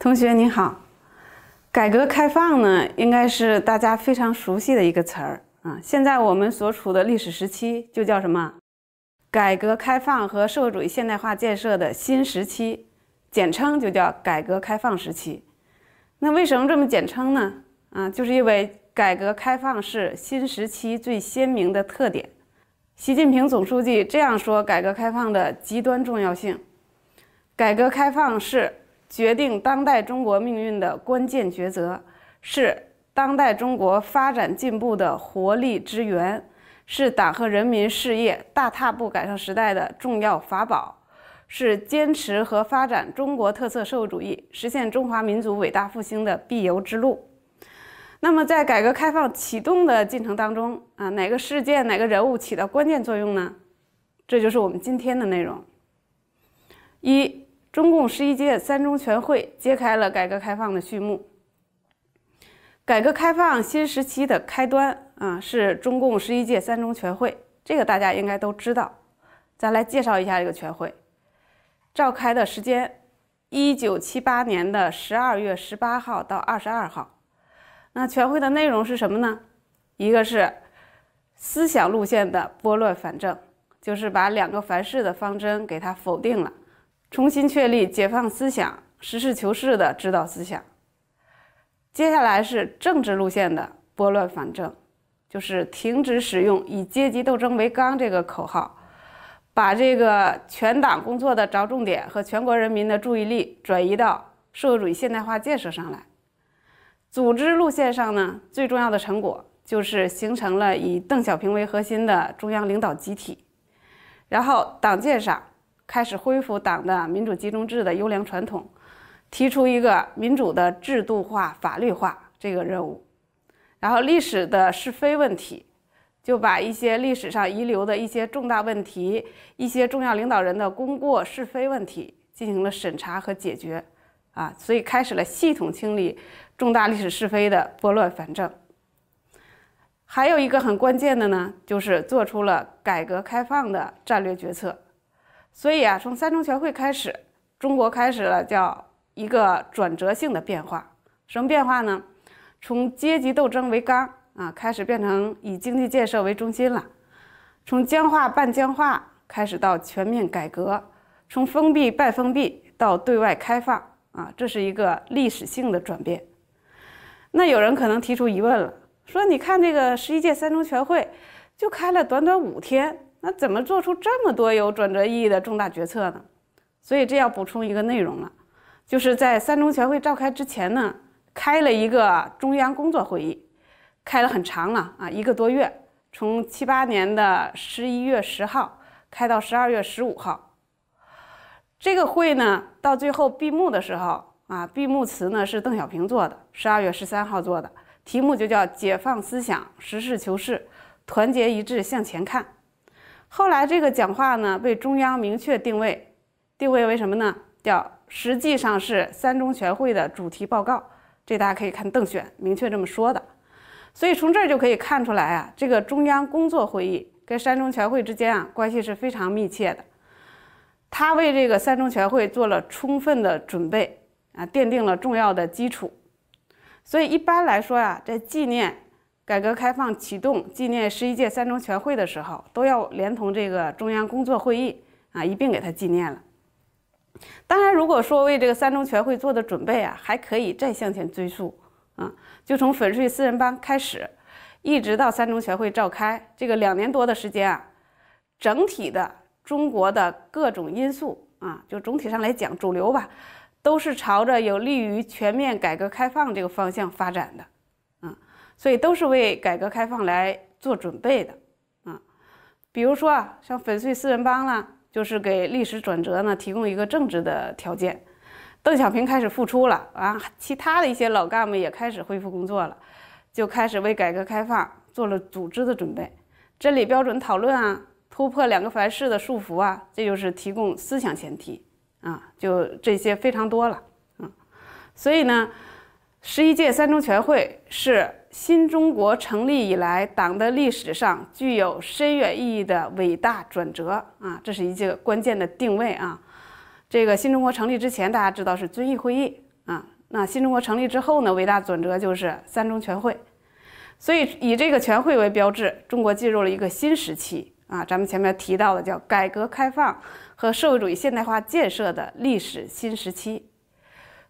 同学你好，改革开放呢，应该是大家非常熟悉的一个词儿啊。现在我们所处的历史时期就叫什么？改革开放和社会主义现代化建设的新时期，简称就叫改革开放时期。那为什么这么简称呢？啊，就是因为改革开放是新时期最鲜明的特点。习近平总书记这样说改革开放的极端重要性，改革开放是。决定当代中国命运的关键抉择，是当代中国发展进步的活力之源，是党和人民事业大踏步赶上时代的重要法宝，是坚持和发展中国特色社会主义、实现中华民族伟大复兴的必由之路。那么，在改革开放启动的进程当中，啊，哪个事件、哪个人物起到关键作用呢？这就是我们今天的内容。一。中共十一届三中全会揭开了改革开放的序幕。改革开放新时期的开端啊，是中共十一届三中全会，这个大家应该都知道。咱来介绍一下这个全会，召开的时间，一九七八年的十二月十八号到二十二号。那全会的内容是什么呢？一个是思想路线的拨乱反正，就是把“两个凡是”的方针给它否定了。重新确立解放思想、实事求是的指导思想。接下来是政治路线的拨乱反正，就是停止使用以阶级斗争为纲这个口号，把这个全党工作的着重点和全国人民的注意力转移到社会主义现代化建设上来。组织路线上呢，最重要的成果就是形成了以邓小平为核心的中央领导集体。然后，党建上。开始恢复党的民主集中制的优良传统，提出一个民主的制度化、法律化这个任务，然后历史的是非问题，就把一些历史上遗留的一些重大问题、一些重要领导人的功过是非问题进行了审查和解决，啊，所以开始了系统清理重大历史是非的拨乱反正。还有一个很关键的呢，就是做出了改革开放的战略决策。所以啊，从三中全会开始，中国开始了叫一个转折性的变化。什么变化呢？从阶级斗争为纲啊，开始变成以经济建设为中心了；从僵化半僵化开始到全面改革，从封闭半封闭到对外开放啊，这是一个历史性的转变。那有人可能提出疑问了，说你看这个十一届三中全会就开了短短五天。那怎么做出这么多有转折意义的重大决策呢？所以这要补充一个内容了，就是在三中全会召开之前呢，开了一个中央工作会议，开了很长了啊，一个多月，从七八年的十一月十号开到十二月十五号。这个会呢，到最后闭幕的时候啊，闭幕词呢是邓小平做的，十二月十三号做的，题目就叫解放思想，实事求是，团结一致向前看。后来这个讲话呢，被中央明确定位，定位为什么呢？叫实际上是三中全会的主题报告。这大家可以看邓选明确这么说的。所以从这儿就可以看出来啊，这个中央工作会议跟三中全会之间啊关系是非常密切的。他为这个三中全会做了充分的准备啊，奠定了重要的基础。所以一般来说呀，在纪念。改革开放启动纪念十一届三中全会的时候，都要连同这个中央工作会议啊一并给他纪念了。当然，如果说为这个三中全会做的准备啊，还可以再向前追溯啊，就从粉碎四人帮开始，一直到三中全会召开，这个两年多的时间啊，整体的中国的各种因素啊，就总体上来讲，主流吧，都是朝着有利于全面改革开放这个方向发展的。所以都是为改革开放来做准备的，啊，比如说啊，像粉碎四人帮啦，就是给历史转折呢提供一个政治的条件，邓小平开始复出了，啊，其他的一些老干部也开始恢复工作了，就开始为改革开放做了组织的准备，真理标准讨论啊，突破两个凡是的束缚啊，这就是提供思想前提，啊，就这些非常多了，啊，所以呢，十一届三中全会是。新中国成立以来，党的历史上具有深远意义的伟大转折啊，这是一个关键的定位啊。这个新中国成立之前，大家知道是遵义会议啊。那新中国成立之后呢，伟大转折就是三中全会。所以以这个全会为标志，中国进入了一个新时期啊。咱们前面提到的叫改革开放和社会主义现代化建设的历史新时期。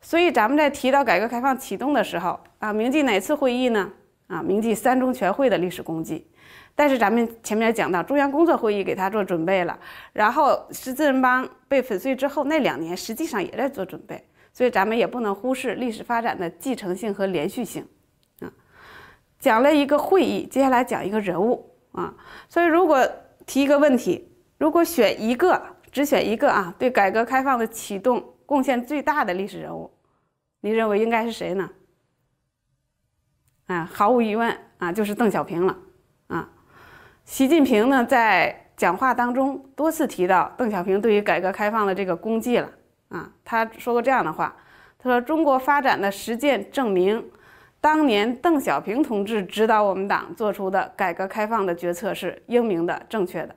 所以，咱们在提到改革开放启动的时候啊，铭记哪次会议呢？啊，铭记三中全会的历史功绩。但是，咱们前面讲到中央工作会议给他做准备了，然后十四人帮被粉碎之后那两年，实际上也在做准备。所以，咱们也不能忽视历史发展的继承性和连续性。啊，讲了一个会议，接下来讲一个人物啊。所以，如果提一个问题，如果选一个，只选一个啊，对改革开放的启动。贡献最大的历史人物，你认为应该是谁呢？啊，毫无疑问啊，就是邓小平了。啊，习近平呢在讲话当中多次提到邓小平对于改革开放的这个功绩了。啊，他说过这样的话，他说：“中国发展的实践证明，当年邓小平同志指导我们党做出的改革开放的决策是英明的、正确的。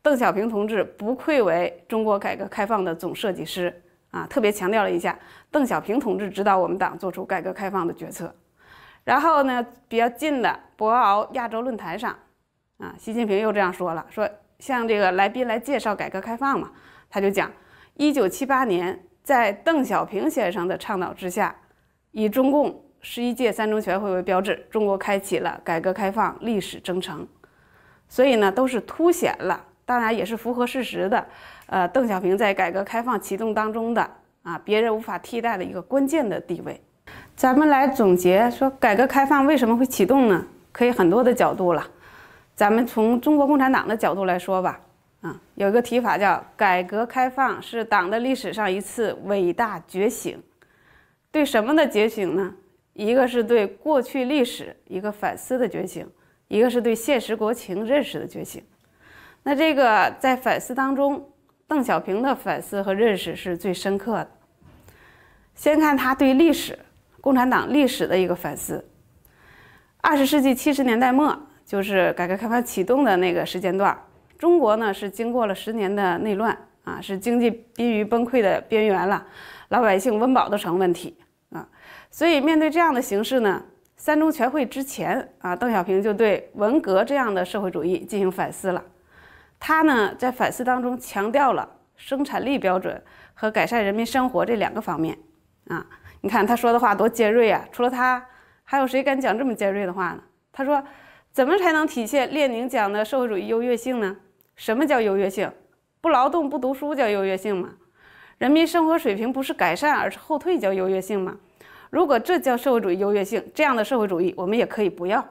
邓小平同志不愧为中国改革开放的总设计师。”啊，特别强调了一下，邓小平同志指导我们党做出改革开放的决策。然后呢，比较近的博鳌亚洲论坛上，啊，习近平又这样说了，说向这个来宾来介绍改革开放嘛，他就讲，一九七八年在邓小平先生的倡导之下，以中共十一届三中全会为标志，中国开启了改革开放历史征程。所以呢，都是凸显了。当然也是符合事实的，呃，邓小平在改革开放启动当中的啊，别人无法替代的一个关键的地位。咱们来总结说，改革开放为什么会启动呢？可以很多的角度了，咱们从中国共产党的角度来说吧，啊，有一个提法叫改革开放是党的历史上一次伟大觉醒，对什么的觉醒呢？一个是对过去历史一个反思的觉醒，一个是对现实国情认识的觉醒。那这个在反思当中，邓小平的反思和认识是最深刻的。先看他对历史、共产党历史的一个反思。二十世纪七十年代末，就是改革开放启动的那个时间段，中国呢是经过了十年的内乱啊，是经济濒于崩溃的边缘了，老百姓温饱都成问题啊。所以面对这样的形势呢，三中全会之前啊，邓小平就对文革这样的社会主义进行反思了。他呢，在反思当中强调了生产力标准和改善人民生活这两个方面，啊，你看他说的话多尖锐啊！除了他，还有谁敢讲这么尖锐的话呢？他说，怎么才能体现列宁讲的社会主义优越性呢？什么叫优越性？不劳动、不读书叫优越性吗？人民生活水平不是改善而是后退叫优越性吗？如果这叫社会主义优越性，这样的社会主义我们也可以不要。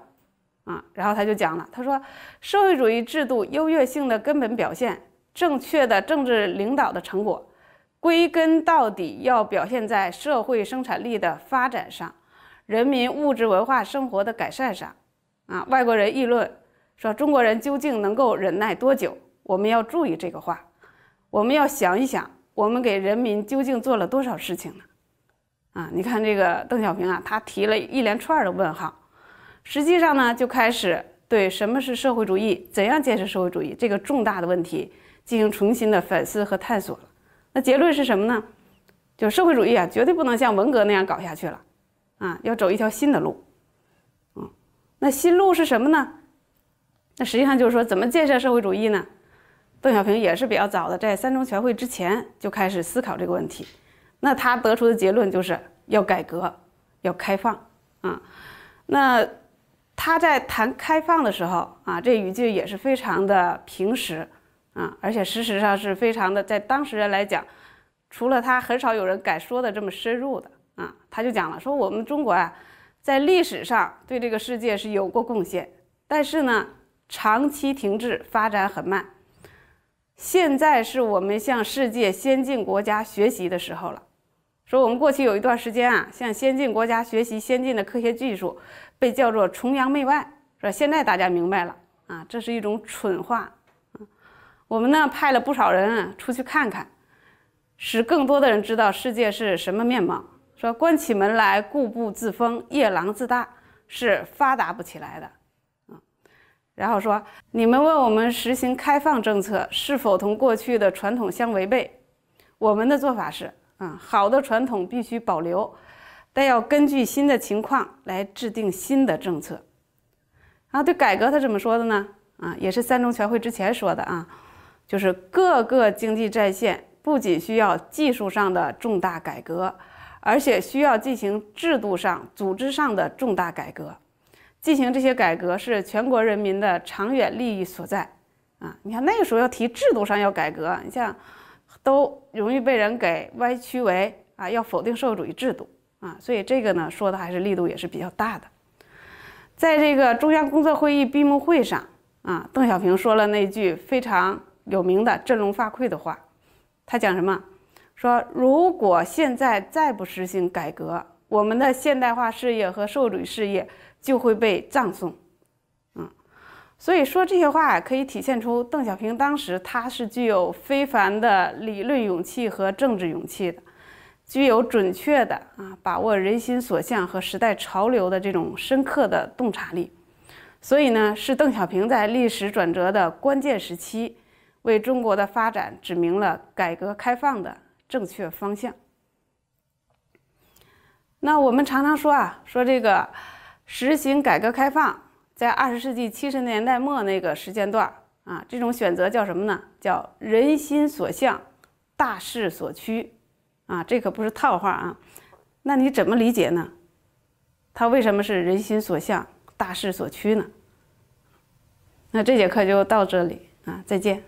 啊，然后他就讲了，他说，社会主义制度优越性的根本表现，正确的政治领导的成果，归根到底要表现在社会生产力的发展上，人民物质文化生活的改善上。啊，外国人议论说中国人究竟能够忍耐多久？我们要注意这个话，我们要想一想，我们给人民究竟做了多少事情呢？啊，你看这个邓小平啊，他提了一连串的问号。实际上呢，就开始对什么是社会主义、怎样建设社会主义这个重大的问题进行重新的反思和探索了。那结论是什么呢？就社会主义啊，绝对不能像文革那样搞下去了，啊，要走一条新的路，嗯，那新路是什么呢？那实际上就是说，怎么建设社会主义呢？邓小平也是比较早的，在三中全会之前就开始思考这个问题。那他得出的结论就是要改革，要开放，啊，那。他在谈开放的时候啊，这语句也是非常的平实啊，而且事实上是非常的，在当时人来讲，除了他，很少有人敢说的这么深入的啊。他就讲了，说我们中国啊，在历史上对这个世界是有过贡献，但是呢，长期停滞，发展很慢。现在是我们向世界先进国家学习的时候了。说我们过去有一段时间啊，向先进国家学习先进的科学技术。被叫做崇洋媚外，是吧？现在大家明白了啊，这是一种蠢话。我们呢派了不少人出去看看，使更多的人知道世界是什么面貌。说关起门来固步自封、夜郎自大是发达不起来的，啊。然后说，你们问我们实行开放政策是否同过去的传统相违背？我们的做法是，啊，好的传统必须保留。但要根据新的情况来制定新的政策，啊，对改革他怎么说的呢？啊，也是三中全会之前说的啊，就是各个经济战线不仅需要技术上的重大改革，而且需要进行制度上、组织上的重大改革。进行这些改革是全国人民的长远利益所在啊！你看那个时候要提制度上要改革，你像都容易被人给歪曲为啊，要否定社会主义制度。啊，所以这个呢，说的还是力度也是比较大的。在这个中央工作会议闭幕会上，啊，邓小平说了那句非常有名的振聋发聩的话，他讲什么？说如果现在再不实行改革，我们的现代化事业和社会主义事业就会被葬送。嗯，所以说这些话可以体现出邓小平当时他是具有非凡的理论勇气和政治勇气的。具有准确的啊，把握人心所向和时代潮流的这种深刻的洞察力，所以呢，是邓小平在历史转折的关键时期，为中国的发展指明了改革开放的正确方向。那我们常常说啊，说这个实行改革开放，在二十世纪七十年代末那个时间段啊，这种选择叫什么呢？叫人心所向，大势所趋。啊，这可不是套话啊！那你怎么理解呢？它为什么是人心所向、大势所趋呢？那这节课就到这里啊，再见。